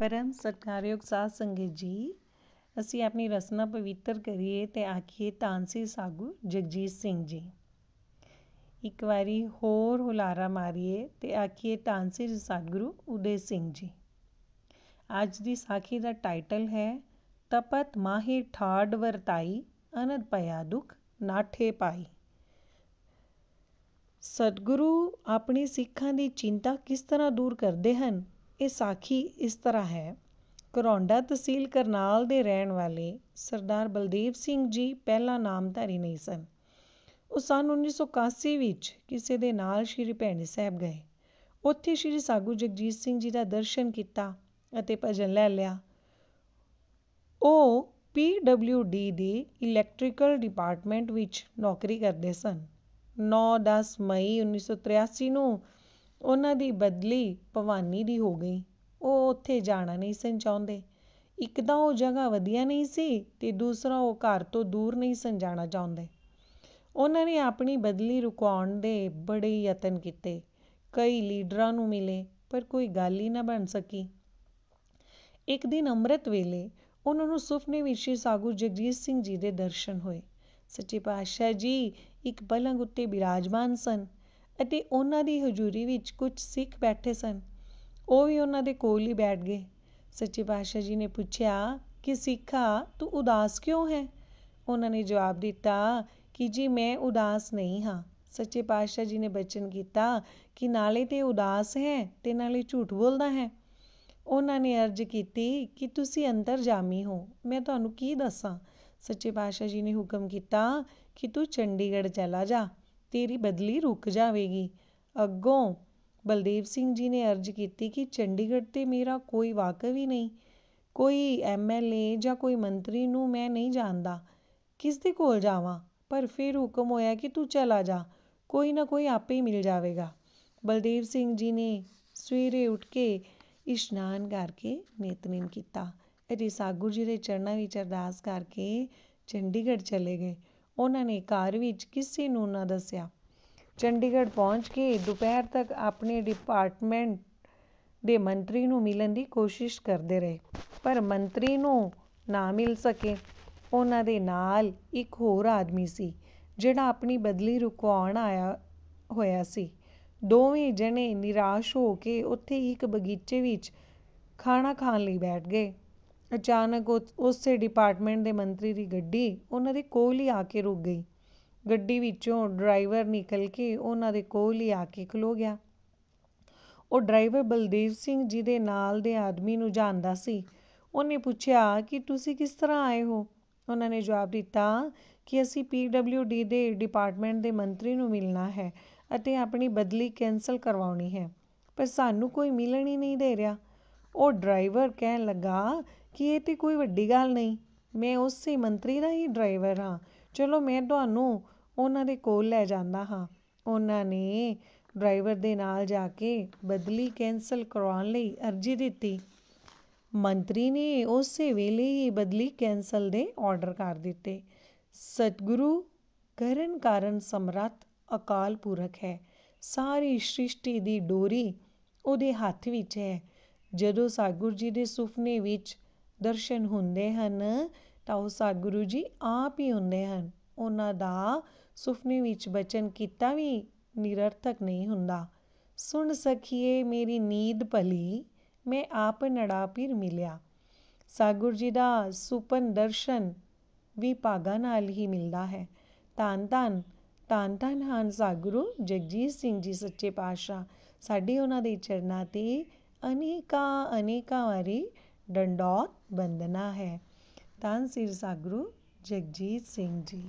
ਪਰਮ सत्कारयोग ਸਾਧ ਸੰਗਤ ਜੀ ਅਸੀਂ ਆਪਣੀ ਰਸਨਾ ਪਵਿੱਤਰ ਕਰੀਏ ਤੇ ਆਖੀਏ ਤਾਂਸੀ ਸਾਗੂ ਜਗਜੀਤ ਸਿੰਘ ਜੀ ਇੱਕ ਵਾਰੀ ਹੋਰ ਹੁਲਾਰਾ ਮਾਰੀਏ ਤੇ ਆਖੀਏ ਤਾਂਸੀ ਸਤਗੁਰੂ ਉਦੇ ਸਿੰਘ ਜੀ ਅੱਜ ਦੀ ਸਾਖੀ ਦਾ ਟਾਈਟਲ ਹੈ ਤਪਤ ਮਾਹੀ ਠਾੜ ਵਰਤਾਈ ਅਨੰਦ ਪਿਆ ਦੁਖ ਨਾਠੇ ਪਾਈ ਸਤਿਗੁਰੂ ਆਪਣੀ ਸਿੱਖਾਂ ਦੀ ਚਿੰਤਾ ਕਿਸ ਤਰ੍ਹਾਂ ਦੂਰ ਕਰਦੇ ਹਨ ਇਹ ਸਾਖੀ ਇਸ ਤਰ੍ਹਾਂ ਹੈ ਘਰੌਂਡਾ ਤਹਿਸੀਲ ਕਰਨਾਲ ਦੇ ਰਹਿਣ ਵਾਲੇ ਸਰਦਾਰ ਬਲਦੇਵ ਸਿੰਘ ਜੀ ਪਹਿਲਾਂ ਨਾਮਧਾਰੀ ਨਹੀਂ ਸਨ ਉਹ ਸਨ 1981 ਵਿੱਚ ਕਿਸੇ ਦੇ ਨਾਲ ਸ਼੍ਰੀ ਭੈਣੀ ਸਾਹਿਬ ਗਏ ਉੱਥੇ ਸ਼੍ਰੀ ਸਾਗੂ ਜਗਜੀਤ ਸਿੰਘ ਜੀ ਦਾ ਦਰਸ਼ਨ ਕੀਤਾ ਅਤੇ ਭਜਨ ਲੈ ਲਿਆ ਉਹ PWD ਦੇ ਇਲੈਕਟ੍ਰੀਕਲ ਡਿਪਾਰਟਮੈਂਟ ਵਿੱਚ ਨੌਕਰੀ ਕਰਦੇ ਸਨ 9-10 ਮਈ 1983 ਨੂੰ ਉਹਨਾਂ ਦੀ ਬਦਲੀ ਭਵਾਨੀ ਦੀ ਹੋ ਗਈ ਉਹ ਉੱਥੇ ਜਾਣਾ ਨਹੀਂ ਸਨ ਚਾਹੁੰਦੇ ਇੱਕ ਤਾਂ ਉਹ ਜਗ੍ਹਾ ਵਧੀਆ ਨਹੀਂ ਸੀ ਤੇ ਦੂਸਰਾ ਉਹ ਘਰ ਤੋਂ ਦੂਰ ਨਹੀਂ ਸਨ ਜਾਣਾ ਚਾਹੁੰਦੇ ਉਹਨਾਂ ਨੇ ਆਪਣੀ ਬਦਲੀ ਰੁਕਾਉਣ ਦੇ ਬੜੇ ਯਤਨ ਕੀਤੇ ਕਈ ਲੀਡਰਾਂ ਨੂੰ ਮਿਲੇ ਪਰ ਕੋਈ ਗੱਲ ਹੀ ਨਾ ਬਣ ਸਕੀ ਇੱਕ ਦਿਨ ਅੰਮ੍ਰਿਤ ਵੇਲੇ ਉਹਨਾਂ ਨੂੰ ਸੁਪਨੇ ਵਿੱਚ ਸ਼੍ਰੀ ਸਾਗੂ ਜਗਜੀਤ ਸਿੰਘ ਜੀ ਦੇ ਦਰਸ਼ਨ ਹੋਏ ਸੱਚੇ ਪਾਤਸ਼ਾਹ ਜੀ ਇੱਕ ਪਲੰਗ ਉੱਤੇ ਬਿਰਾਜਮਾਨ ਸਨ ਅਤੇ ਉਹਨਾਂ ਦੀ ਹਜ਼ੂਰੀ ਵਿੱਚ ਕੁਝ ਸਿੱਖ ਬੈਠੇ ਸਨ ਉਹ ਵੀ ਉਹਨਾਂ ਦੇ ਕੋਲ ਹੀ ਬੈਠ ਗਏ ਸੱਚੇ ਪਾਤਸ਼ਾਹ ਜੀ ਨੇ ਪੁੱਛਿਆ ਕਿ ਸਿੱਖਾ ਤੂੰ ਉਦਾਸ ਕਿਉਂ ਹੈ ਉਹਨਾਂ ਨੇ ਜਵਾਬ ਦਿੱਤਾ ਕਿ ਜੀ ਮੈਂ ਉਦਾਸ ਨਹੀਂ ਹਾਂ ਸੱਚੇ ਪਾਤਸ਼ਾਹ ਜੀ ਨੇ ਬਚਨ ਕੀਤਾ ਕਿ ਨਾਲੇ ਤੇ ਉਦਾਸ ਹੈ ਤੇ ਨਾਲੇ ਝੂਠ ਬੋਲਦਾ ਹੈ ਉਹਨਾਂ ਨੇ ਅਰਜ਼ ਕੀਤੀ ਕਿ ਤੁਸੀਂ ਅੰਦਰ ਜਾਮੀ ਹੋ ਮੈਂ ਤੁਹਾਨੂੰ ਕੀ ਦੱਸਾਂ ਸੱਚੇ ਪਾਤਸ਼ਾਹ ਜੀ ਨੇ ਹੁਕਮ ਕੀਤਾ ਕਿ ਤੂੰ ਚੰਡੀਗੜ੍ਹ ਚਲਾ ਜਾ ਤੇਰੀ ਬਦਲੀ ਰੁਕ ਜਾਵੇਗੀ ਅੱਗੋਂ ਬਲਦੇਵ ਸਿੰਘ ਜੀ ਨੇ ਅਰਜ਼ ਕੀਤੀ ਕਿ ਚੰਡੀਗੜ੍ਹ 'ਤੇ ਮੇਰਾ ਕੋਈ ਵਾਕਫ ਹੀ ਨਹੀਂ ਕੋਈ ਐਮ ਐਲ ਜਾਂ ਕੋਈ ਮੰਤਰੀ ਨੂੰ ਮੈਂ ਨਹੀਂ ਜਾਣਦਾ ਕਿਸ ਦੇ ਕੋਲ ਜਾਵਾਂ ਪਰ ਫਿਰ ਹੁਕਮ ਹੋਇਆ ਕਿ ਤੂੰ ਚਲਾ ਜਾ ਕੋਈ ਨਾ ਕੋਈ ਆਪੇ ਹੀ ਮਿਲ ਜਾਵੇਗਾ ਬਲਦੇਵ ਸਿੰਘ ਜੀ ਨੇ ਸਵੇਰੇ ਉੱਠ ਕੇ ਇਸ਼ਨਾਨ ਕਰਕੇ ਨਿਤਨੇਮ ਕੀਤਾ ਅਤੇ ਸਾਗੁਰ ਜੀ ਦੇ ਚਰਨਾਂ ਵਿੱਚ ਅਰਦਾਸ ਕਰਕੇ ਚੰਡੀਗੜ੍ਹ ਚਲੇ ਗਏ ਉਹਨਾਂ ਨੇ ਘਰ ਵਿੱਚ ਕਿਸੇ ਨੂੰ ਨਾ ਦੱਸਿਆ ਚੰਡੀਗੜ੍ਹ ਪਹੁੰਚ ਕੇ ਦੁਪਹਿਰ ਤੱਕ ਆਪਣੇ ਡਿਪਾਰਟਮੈਂਟ ਦੇ ਮੰਤਰੀ ਨੂੰ ਮਿਲਣ ਦੀ ਕੋਸ਼ਿਸ਼ ਕਰਦੇ ਰਹੇ ਪਰ ਮੰਤਰੀ ਨੂੰ ਨਾ ਮਿਲ ਸਕੇ ਉਹਨਾਂ ਦੇ ਨਾਲ ਇੱਕ ਹੋਰ ਆਦਮੀ ਸੀ ਜਿਹੜਾ ਆਪਣੀ ਬਦਲੀ ਰੁਕਵਾਉਣ ਆਇਆ ਹੋਇਆ ਸੀ ਦੋਵੇਂ ਜਣੇ ਨਿਰਾਸ਼ ਹੋ ਕੇ ਉੱਥੇ ਇੱਕ ਬਗੀਚੇ ਵਿੱਚ ਖਾਣਾ ਖਾਣ ਲਈ ਬੈਠ ਗਏ ਅਚਾਨਕ ਉਸੇ ਡਿਪਾਰਟਮੈਂਟ ਦੇ ਮੰਤਰੀ ਦੀ ਗੱਡੀ ਉਹਨਾਂ ਦੇ ਕੋਲ ਹੀ ਆ ਕੇ ਰੁਕ ਗਈ ਗੱਡੀ ਵਿੱਚੋਂ ਡਰਾਈਵਰ ਨਿਕਲ ਕੇ ਉਹਨਾਂ ਦੇ ਕੋਲ ਹੀ ਆ ਕੇ ਖਲੋ ਗਿਆ ਉਹ ਡਰਾਈਵਰ ਬਲਦੇਵ ਸਿੰਘ ਜੀ ਦੇ ਨਾਲ ਦੇ ਆਦਮੀ ਨੂੰ ਜਾਣਦਾ ਸੀ ਉਹਨੇ ਪੁੱਛਿਆ ਕਿ ਤੁਸੀਂ ਕਿਸ ਤਰ੍ਹਾਂ ਆਏ ਹੋ ਉਹਨਾਂ ਨੇ ਜਵਾਬ ਦਿੱਤਾ ਕਿ ਅਸੀਂ ਪੀਡਬਲਯੂਡੀ ਦੇ ਡਿਪਾਰਟਮੈਂਟ ਦੇ ਮੰਤਰੀ ਨੂੰ ਮਿਲਣਾ ਹੈ ਅਤੇ ਆਪਣੀ ਬਦਲੀ ਕੈਨਸਲ ਕਰਵਾਉਣੀ ਹੈ ਪਰ ਸਾਨੂੰ ਕੋਈ ਮਿਲਣ ਹੀ ਨਹੀਂ ਦੇ ਰਿਹਾ ਉਹ ਡਰਾਈਵਰ ਕਹਿਣ ਲੱਗਾ ਕਿ ਇਹ ਤੇ ਕੋਈ ਵੱਡੀ ਗੱਲ ਨਹੀਂ ਮੈਂ ਉਸੇ ਮੰਤਰੀ ਦਾ ਹੀ ਡਰਾਈਵਰ ਹਾਂ ਚਲੋ ਮੈਂ ਤੁਹਾਨੂੰ ਉਹਨਾਂ ਦੇ ਕੋਲ ਲੈ ਜਾਂਦਾ ਹਾਂ ਉਹਨਾਂ ਨੇ ਡਰਾਈਵਰ ਦੇ ਨਾਲ ਜਾ ਕੇ ਬਦਲੀ ਕੈਂਸਲ ਕਰਵਾਉਣ ਲਈ ਅਰਜ਼ੀ ਦਿੱਤੀ ਮੰਤਰੀ ਨੇ ਉਸੇ ਵੇਲੇ ਹੀ ਬਦਲੀ ਕੈਂਸਲ ਦੇ ਆਰਡਰ ਕਰ ਦਿੱਤੇ ਸਤਿਗੁਰੂ ਕਰਨ ਕਾਰਨ ਸਮਰੱਥ ਅਕਾਲ ਪੁਰਖ ਹੈ ਸਾਰੀ ਸ੍ਰਿਸ਼ਟੀ ਦੀ ਡੋਰੀ ਉਹਦੇ ਹੱਥ ਵਿੱਚ ਹੈ ਜਦੋਂ ਸਾਗੁਰ ਜੀ ਦੇ ਸੁਪਨੇ ਵਿੱਚ ਦਰਸ਼ਨ ਹੁੰਦੇ ਹਨ ਤਾਂ ਉਹ ਸਤਿਗੁਰੂ ਜੀ ਆਪ ਹੀ ਹੁੰਦੇ ਹਨ ਉਹਨਾਂ ਦਾ ਸੁਫਨੇ ਵਿੱਚ ਬਚਨ ਕੀਤਾ ਵੀ ਨਿਰਰਥਕ ਨਹੀਂ ਹੁੰਦਾ ਸੁਣ ਸਖੀਏ ਮੇਰੀ ਨੀਂਦ ਭਲੀ ਮੈਂ ਆਪ ਨੜਾ ਪੀਰ ਮਿਲਿਆ ਸਤਿਗੁਰ ਜੀ ਦਾ ਸੁਪਨ ਦਰਸ਼ਨ ਵੀ ਭਾਗਾ ਨਾਲ ਹੀ ਮਿਲਦਾ ਹੈ ਤਾਂ ਤਾਂ ਤਾਂ ਤਾਂ ਹਨ ਸਾਗੁਰੂ ਜਗਜੀਤ ਸਿੰਘ ਜੀ ਸੱਚੇ ਪਾਤਸ਼ਾਹ ਸਾਡੇ ਉਹਨਾਂ ਦੇ ਚਰਨਾਂ ਤੇ ਅਨੇਕਾਂ ਅਨੇਕਾਂ ਵਾਰੀ ਦੰਡੋਤ ਬੰਦਨਾ ਹੈ ਧੰਨ ਸ਼੍ਰੀ ਸਤਿਗੁਰੂ ਜਗਜੀਤ ਸਿੰਘ ਜੀ